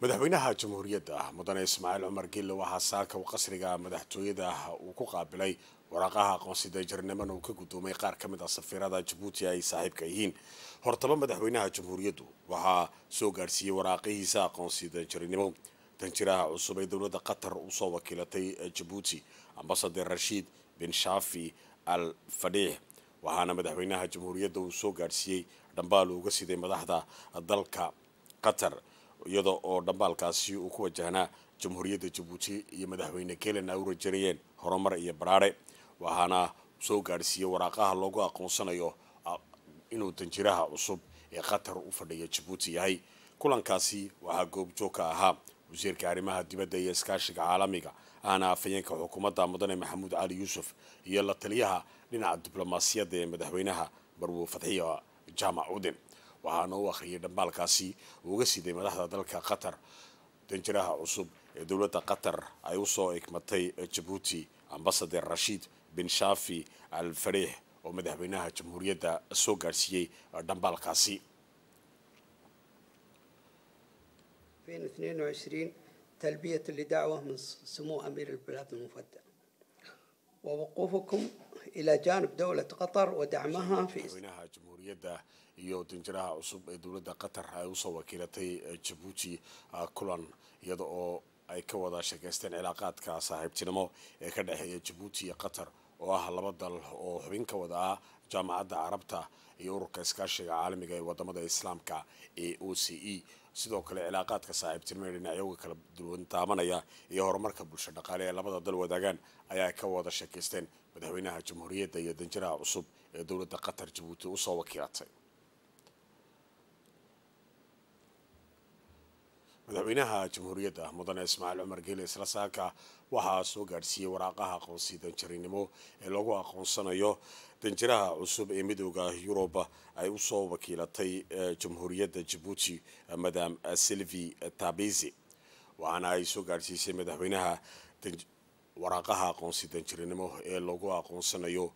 madaxweynaha jamhuuriyadda mudane ismaaciil cumar gille waxaa saaka qasriga madaxtooyada uu ku qaabilay waraaqaha aqoonsi jirnimana uu ka gudoomay qaar ka mid ah safiirada jabuuti ay saaxiibka yihiin hortaba madaxweynaha jamhuuriyaddu waxaa soo gaadhsiiyey waraaqihiisa aqoonsi jirnimo danjiraha cusub ee dowladda qatar usoo wakiilatay jabuuti ambasader rashiid bin shaafi al fadhiix waxaana madaxweynaha jamhuuriyadda uu soo gaadhsiiyey dhambaal uuga siday madaxda dalka qatar iyada oo dhambaalkaasi uu ku wajahnaa jamhuuriyadda jabuuti iyo madaxweyne kelen ay u rajarayeen horumar iyo baraare waxaana soo gaadhsiiyey waraaqaha loogu aqoonsanayo inuu danjiraha cusub ee qatar u fadhiya jabuuti yahay kulankaasi waxaa goobjoog ka ahaa wasiirka arrimaha dibadda iyo iskaashiga caalamiga ahna afhayeenka xukuumadda mudane maxamuud cali yuusuf iyo la taliyaha dhinaca diblomaasiyadda ee madaxweynaha marwo fatxiya jaamac cudin وحانا واخي دنبال كاسي وغسي دي مدهد دلك قطر دنجراها عصوب دولة قطر ايوصو اكمتاي جبوتي انبسد الرشيد بن شافي الفريح ومدهبينها جمهورية دا سو كاسي فين 22 تلبية لدعوة من سمو أمير البلاد المفدى ووقوفكم إلى جانب دولة قطر ودعمها في إسرائيل جمهورية يود إن دولة قطر هاي وصو وكيلتي جبوتي آه، كلان يدعو أي كوضا شكستين علاقات كصاحب تنمو كده هي جبوتي قطر oo ah laba dal oo xubin ka wada ah jaamacadda carabta iyo ururka iskaashiga caalamiga ah ee wadamada islaamka ee o c e sidoo kale cilaaqaadka saaxiibtinimada dhinacyoga kala duwan taabanaya iyo horumarka bulsho dhaqaale ee labada dal wadaagaan ayaa ka wada sheekaysteen madaxweynaha jamhuuriyadda iyo danjiraha cusub ee dowladda qatar jabuuti usoo wakiilatay madaxweynaha jamhuuriyadda mudane ismaaciil cumar geele isla saaka waxaa soo gaadhsiiyey waraaqaha aqoonsi danjirinimo ee lagu aqoonsanayo danjiraha cusub ee midooda yurub ay usoo wakiilatay eh, jamhuuriyadda jabuuti eh, madam eh, silvi tabisi waxaana ay soo gaadhsiisay madaxweynaha waraaqaha aqoonsi danjirinimo ee lagu aqoonsanayo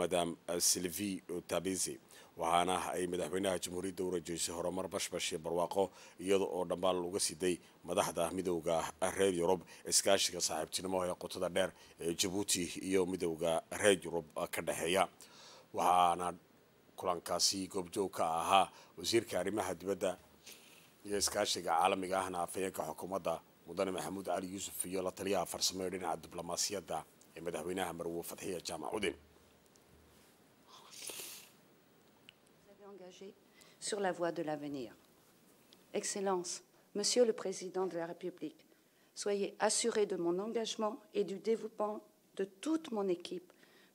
madam silvi tabisi waxaana ay madaxweynaha jamhuuriyadda u rajaysay horumar bashbash iyo barwaaqo iyada oo dhambaal uga siday madaxda midowda reer yurub iskaashiga saaxiibtinimo ee qotada dheer ee jabuuti iyo midowda reer yurub ka dhexeeya waxaana kulankaasi goobjoog ka ahaa wasiirka arrimaha dibadda iyo iskaashiga caalamiga ahna afayeenka xukuumadda mudane maxamuud cali yuusuf iyo la taliyaha farsamo ee dhinaca diblomaasiyadda ee madaxweynaha marwo fadxiya jaamac udin sur la voie de l'avenir. Excellences, Monsieur le Président de la République, soyez assuré de mon engagement et du dévouement de toute mon équipe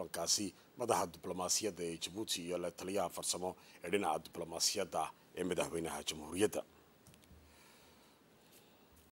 kulankaasi madaxa diblomaasiyadda ee jabuuti iyo la taliyaha farsamo ee dhinaca diblomaasiyadda ee madaxweynaha jamhuuriyadda